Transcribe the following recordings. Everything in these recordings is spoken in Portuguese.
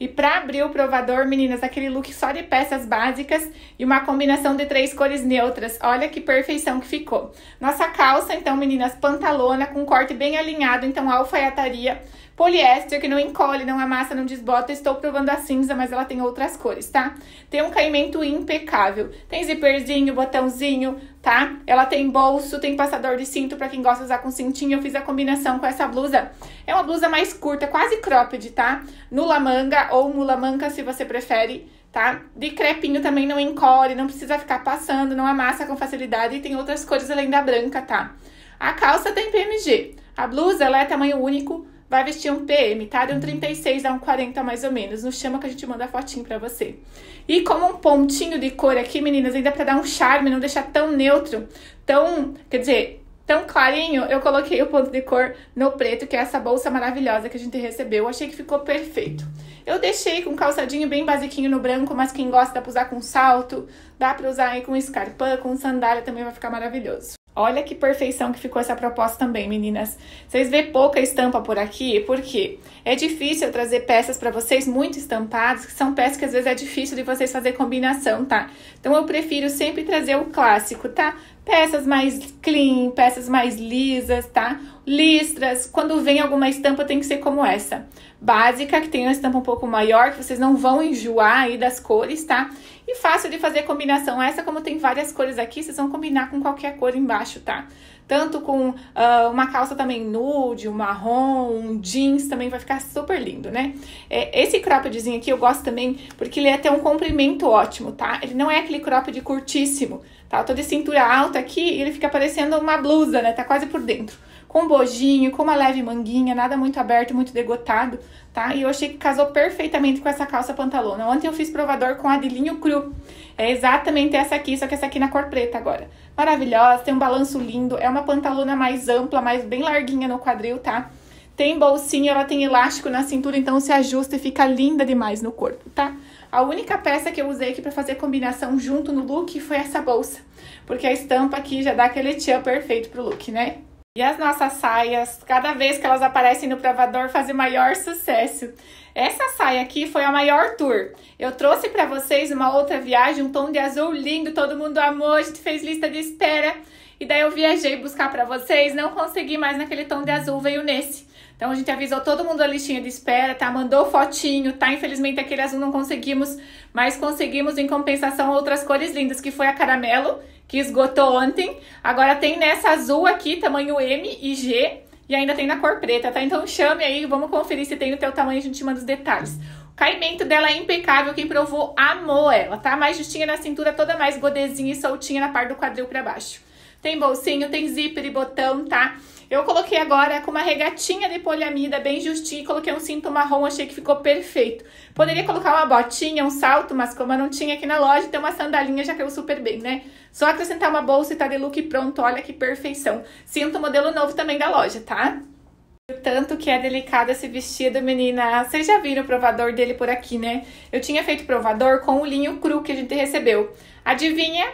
E para abrir o provador, meninas, aquele look só de peças básicas e uma combinação de três cores neutras. Olha que perfeição que ficou. Nossa calça, então, meninas, pantalona com corte bem alinhado, então alfaiataria. Poliéster que não encolhe, não amassa, não desbota. Estou provando a cinza, mas ela tem outras cores, tá? Tem um caimento impecável. Tem zíperzinho, botãozinho, tá? Ela tem bolso, tem passador de cinto para quem gosta de usar com cintinho. Eu fiz a combinação com essa blusa. É uma blusa mais curta, quase cropped, tá? Nula manga ou mula manca, se você prefere, tá? De crepinho também não encolhe, não precisa ficar passando, não amassa com facilidade e tem outras cores além da branca, tá? A calça tem PMG. A blusa, ela é tamanho único, Vai vestir um PM, tá? De um 36 a um 40 mais ou menos. Nos chama que a gente manda a fotinho pra você. E como um pontinho de cor aqui, meninas, ainda pra dar um charme, não deixar tão neutro, tão, quer dizer, tão clarinho, eu coloquei o ponto de cor no preto, que é essa bolsa maravilhosa que a gente recebeu. achei que ficou perfeito. Eu deixei com calçadinho bem basiquinho no branco, mas quem gosta dá pra usar com salto, dá pra usar aí com escarpã, com sandália, também vai ficar maravilhoso. Olha que perfeição que ficou essa proposta também, meninas. Vocês vê pouca estampa por aqui, porque é difícil eu trazer peças para vocês muito estampadas, que são peças que às vezes é difícil de vocês fazer combinação, tá? Então eu prefiro sempre trazer o clássico, tá? Peças mais clean, peças mais lisas, tá? listras. Quando vem alguma estampa, tem que ser como essa. Básica, que tem uma estampa um pouco maior, que vocês não vão enjoar aí das cores, tá? E fácil de fazer combinação. Essa, como tem várias cores aqui, vocês vão combinar com qualquer cor embaixo, tá? Tanto com uh, uma calça também nude, um marrom, um jeans, também vai ficar super lindo, né? É, esse croppedzinho aqui eu gosto também, porque ele é até um comprimento ótimo, tá? Ele não é aquele cropped curtíssimo, tá? Eu tô de cintura alta aqui e ele fica parecendo uma blusa, né? Tá quase por dentro com bojinho, com uma leve manguinha, nada muito aberto, muito degotado, tá? E eu achei que casou perfeitamente com essa calça pantalona. Ontem eu fiz provador com adilinho cru. É exatamente essa aqui, só que essa aqui na cor preta agora. Maravilhosa, tem um balanço lindo, é uma pantalona mais ampla, mais bem larguinha no quadril, tá? Tem bolsinha, ela tem elástico na cintura, então se ajusta e fica linda demais no corpo, tá? A única peça que eu usei aqui para fazer combinação junto no look foi essa bolsa, porque a estampa aqui já dá aquele tchan perfeito pro look, né? E as nossas saias, cada vez que elas aparecem no provador, fazem maior sucesso. Essa saia aqui foi a maior tour. Eu trouxe para vocês uma outra viagem, um tom de azul lindo, todo mundo amou, a gente fez lista de espera. E daí eu viajei buscar para vocês, não consegui mais naquele tom de azul, veio nesse. Então a gente avisou todo mundo da listinha de espera, tá? Mandou fotinho, tá? Infelizmente aquele azul não conseguimos, mas conseguimos em compensação outras cores lindas, que foi a caramelo, que esgotou ontem. Agora tem nessa azul aqui, tamanho M e G, e ainda tem na cor preta, tá? Então chame aí, vamos conferir se tem no teu tamanho, a gente manda os detalhes. O caimento dela é impecável, quem provou amou ela, tá? Mais justinha na cintura, toda mais godezinha e soltinha na parte do quadril para baixo. Tem bolsinho, tem zíper e botão, tá? Eu coloquei agora com uma regatinha de poliamida bem justinha, coloquei um cinto marrom, achei que ficou perfeito. Poderia colocar uma botinha, um salto, mas como eu não tinha aqui na loja, tem então uma sandalinha já caiu super bem, né? Só acrescentar uma bolsa e tá de look pronto, olha que perfeição. Cinto modelo novo também da loja, tá? Tanto que é delicado esse vestido, menina. Vocês já viram o provador dele por aqui, né? Eu tinha feito provador com o linho cru que a gente recebeu. Adivinha?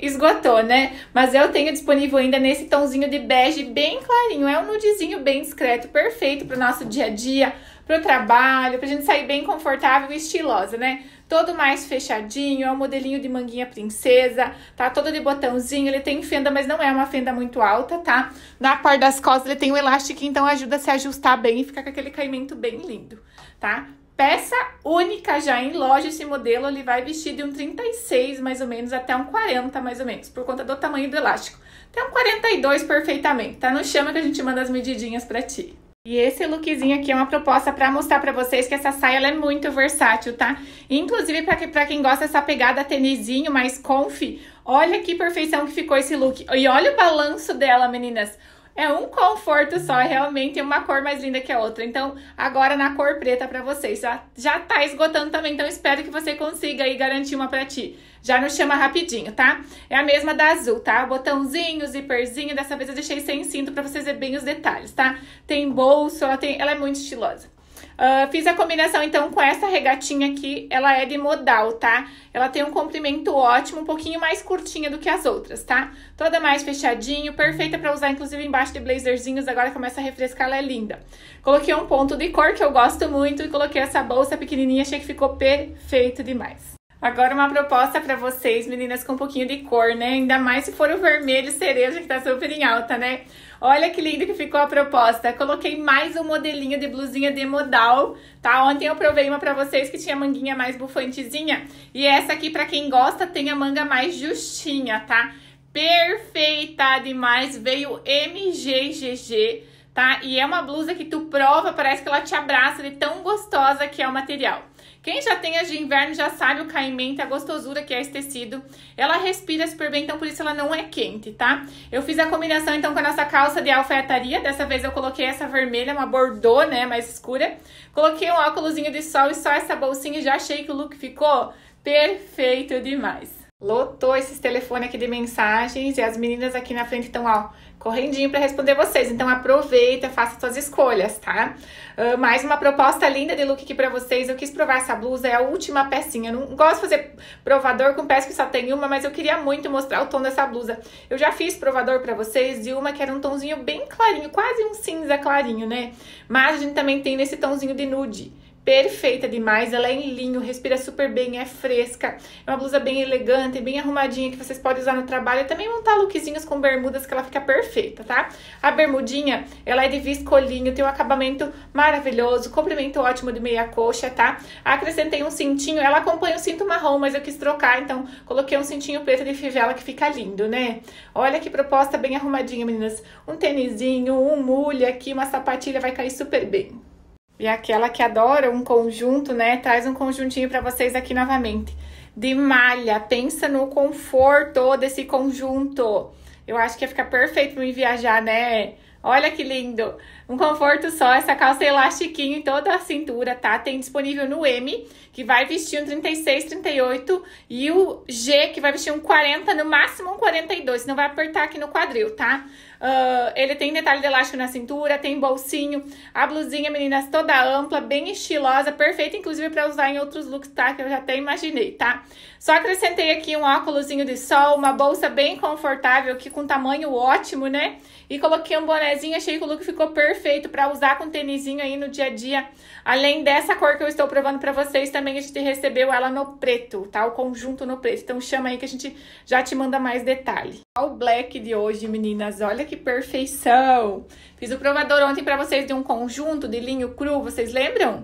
esgotou, né? Mas eu tenho disponível ainda nesse tomzinho de bege bem clarinho. É um nudezinho bem discreto, perfeito para o nosso dia a dia, para o trabalho, para a gente sair bem confortável e estilosa, né? Todo mais fechadinho, é um modelinho de manguinha princesa, tá? Todo de botãozinho, ele tem fenda, mas não é uma fenda muito alta, tá? Na parte das costas ele tem o um elástico, então ajuda a se ajustar bem e ficar com aquele caimento bem lindo, tá? Peça única já em loja esse modelo, ele vai vestir de um 36 mais ou menos até um 40 mais ou menos, por conta do tamanho do elástico. Até um 42 perfeitamente, tá? Não chama que a gente manda as medidinhas para ti. E esse lookzinho aqui é uma proposta para mostrar para vocês que essa saia é muito versátil, tá? Inclusive para que, pra quem gosta dessa pegada tenizinho mais comfy, olha que perfeição que ficou esse look. E olha o balanço dela, meninas é um conforto só, é realmente uma cor mais linda que a outra. Então, agora na cor preta para vocês, já, já tá esgotando também, então espero que você consiga aí garantir uma para ti. Já nos chama rapidinho, tá? É a mesma da azul, tá? Botãozinho, zíperzinho, dessa vez eu deixei sem cinto para vocês verem bem os detalhes, tá? Tem bolso, ela, tem, ela é muito estilosa. Uh, fiz a combinação então com essa regatinha aqui, ela é de modal, tá? Ela tem um comprimento ótimo, um pouquinho mais curtinha do que as outras, tá? Toda mais fechadinho, perfeita para usar inclusive embaixo de blazerzinhos, agora começa a refrescar, ela é linda. Coloquei um ponto de cor que eu gosto muito e coloquei essa bolsa pequenininha, achei que ficou perfeito demais. Agora uma proposta para vocês, meninas, com um pouquinho de cor, né? Ainda mais se for o vermelho cereja, que tá super em alta, né? Olha que lindo que ficou a proposta. Coloquei mais um modelinho de blusinha de modal, tá? Ontem eu provei uma pra vocês que tinha manguinha mais bufantezinha. E essa aqui, pra quem gosta, tem a manga mais justinha, tá? Perfeita demais. Veio MGGG, tá? E é uma blusa que tu prova, parece que ela te abraça de tão gostosa que é o material. Quem já tem as de inverno já sabe o caimento, a gostosura que é esse tecido. Ela respira super bem, então por isso ela não é quente, tá? Eu fiz a combinação então com a nossa calça de alfaiataria. Dessa vez eu coloquei essa vermelha, uma bordô, né, mais escura. Coloquei um óculosinho de sol e só essa bolsinha e já achei que o look ficou perfeito demais. Lotou esses telefones aqui de mensagens e as meninas aqui na frente estão, ó, correndinho para responder vocês. Então aproveita, faça suas escolhas, tá? Uh, mais uma proposta linda de look aqui para vocês. Eu quis provar essa blusa, é a última pecinha. Eu não gosto de fazer provador com peça que só tem uma, mas eu queria muito mostrar o tom dessa blusa. Eu já fiz provador para vocês de uma que era um tonzinho bem clarinho, quase um cinza clarinho, né? Mas a gente também tem nesse tonzinho de nude perfeita demais. Ela é em linho, respira super bem, é fresca. É uma blusa bem elegante, bem arrumadinha que vocês podem usar no trabalho e também montar tá lookzinhos com bermudas que ela fica perfeita, tá? A bermudinha, ela é de viscolinho, tem um acabamento maravilhoso, comprimento ótimo de meia coxa, tá? Acrescentei um cintinho, ela acompanha o cinto marrom, mas eu quis trocar, então coloquei um cintinho preto de fivela que fica lindo, né? Olha que proposta bem arrumadinha, meninas. Um tênisinho, um mule aqui, uma sapatilha vai cair super bem. E aquela que adora um conjunto, né? Traz um conjuntinho para vocês aqui novamente. De malha, pensa no conforto desse conjunto. Eu acho que ia ficar perfeito para mim viajar, né? Olha que lindo! Um conforto só, essa calça elastiquinho em toda a cintura, tá? Tem disponível no M, que vai vestir um 36, 38, e o G, que vai vestir um 40, no máximo um 42, não vai apertar aqui no quadril, tá? Uh, ele tem detalhe de elástico na cintura, tem bolsinho. A blusinha, meninas, toda ampla, bem estilosa, perfeita, inclusive, para usar em outros looks, tá? Que eu já até imaginei, tá? Só acrescentei aqui um óculosinho de sol, uma bolsa bem confortável, aqui com tamanho ótimo, né? E coloquei um bonezinho, achei que o look ficou perfeito para usar com tênisinho aí no dia a dia. Além dessa cor que eu estou provando para vocês, também a gente recebeu ela no preto, tá? O conjunto no preto. Então chama aí que a gente já te manda mais detalhe. O Black de hoje, meninas. Olha que perfeição! Fiz o provador ontem para vocês de um conjunto de linho cru, vocês lembram?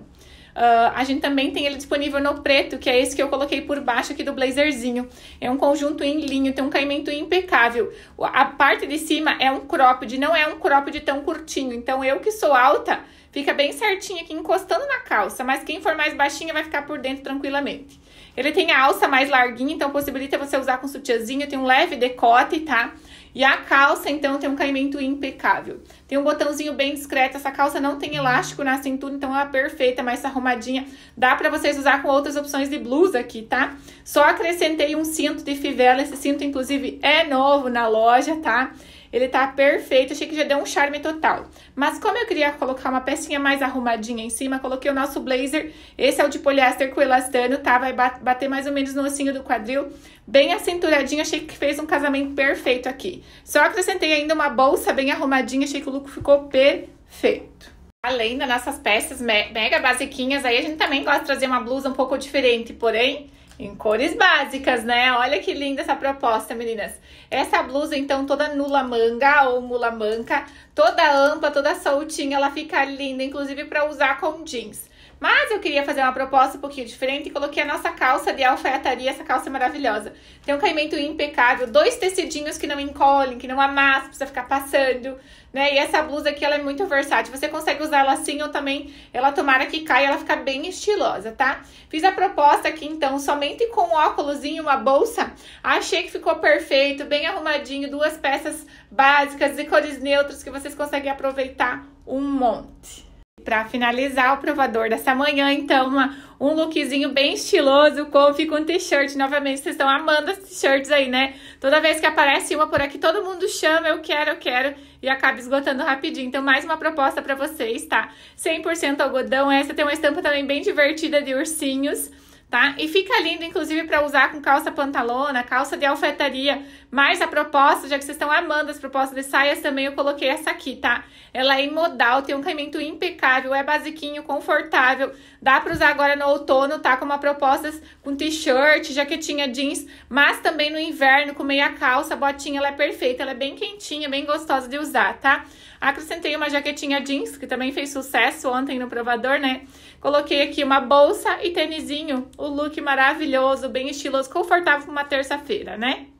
Uh, a gente também tem ele disponível no preto, que é esse que eu coloquei por baixo aqui do blazerzinho. É um conjunto em linho, tem um caimento impecável. A parte de cima é um cropped, não é um cropped tão curtinho. Então, eu que sou alta, fica bem certinho aqui, encostando na calça. Mas quem for mais baixinha vai ficar por dentro tranquilamente. Ele tem a alça mais larguinha, então possibilita você usar com sutiãzinho, tem um leve decote, tá? E a calça, então, tem um caimento impecável. Tem um botãozinho bem discreto. Essa calça não tem elástico na cintura, então ela é perfeita, mais arrumadinha. Dá para vocês usar com outras opções de blusa aqui, tá? Só acrescentei um cinto de fivela. Esse cinto, inclusive, é novo na loja, tá? Ele tá perfeito, achei que já deu um charme total. Mas como eu queria colocar uma pecinha mais arrumadinha em cima, coloquei o nosso blazer. Esse é o de poliéster com elastano, tá? Vai bater mais ou menos no ossinho do quadril. Bem acenturadinho. achei que fez um casamento perfeito aqui. Só acrescentei ainda uma bolsa bem arrumadinha, achei que o look ficou perfeito. Além das nossas peças mega basiquinhas, aí a gente também gosta de trazer uma blusa um pouco diferente, porém em cores básicas, né? Olha que linda essa proposta, meninas. Essa blusa, então, toda nula manga ou mula manca, toda ampla, toda soltinha, ela fica linda, inclusive para usar com jeans. Mas eu queria fazer uma proposta um pouquinho diferente e coloquei a nossa calça de alfaiataria, essa calça é maravilhosa. Tem um caimento impecável, dois tecidinhos que não encolhem, que não amassam, precisa ficar passando, né? E essa blusa aqui, ela é muito versátil. Você consegue usar ela assim ou também ela tomara que caia, ela fica bem estilosa, tá? Fiz a proposta aqui, então, somente com um óculosinho, uma bolsa. Achei que ficou perfeito, bem arrumadinho, duas peças básicas e cores neutras que vocês conseguem aproveitar um monte. Para finalizar o provador dessa manhã, então, uma, um lookzinho bem estiloso, couve com t-shirt. Novamente, vocês estão amando as t-shirts aí, né? Toda vez que aparece uma por aqui, todo mundo chama, eu quero, eu quero, e acaba esgotando rapidinho. Então, mais uma proposta para vocês, tá? 100% algodão. Essa tem uma estampa também bem divertida de ursinhos tá? E fica lindo, inclusive, para usar com calça pantalona, calça de alfetaria mas a proposta, já que vocês estão amando as propostas de saias, também eu coloquei essa aqui, tá? Ela é imodal, tem um caimento impecável, é basiquinho, confortável. Dá para usar agora no outono, tá? Com uma proposta com t-shirt, jaquetinha jeans, mas também no inverno com meia calça, botinha, ela é perfeita, ela é bem quentinha, bem gostosa de usar, tá? Acrescentei uma jaquetinha jeans, que também fez sucesso ontem no provador, né? Coloquei aqui uma bolsa e tênisinho, o look maravilhoso, bem estiloso, confortável para uma terça-feira, né?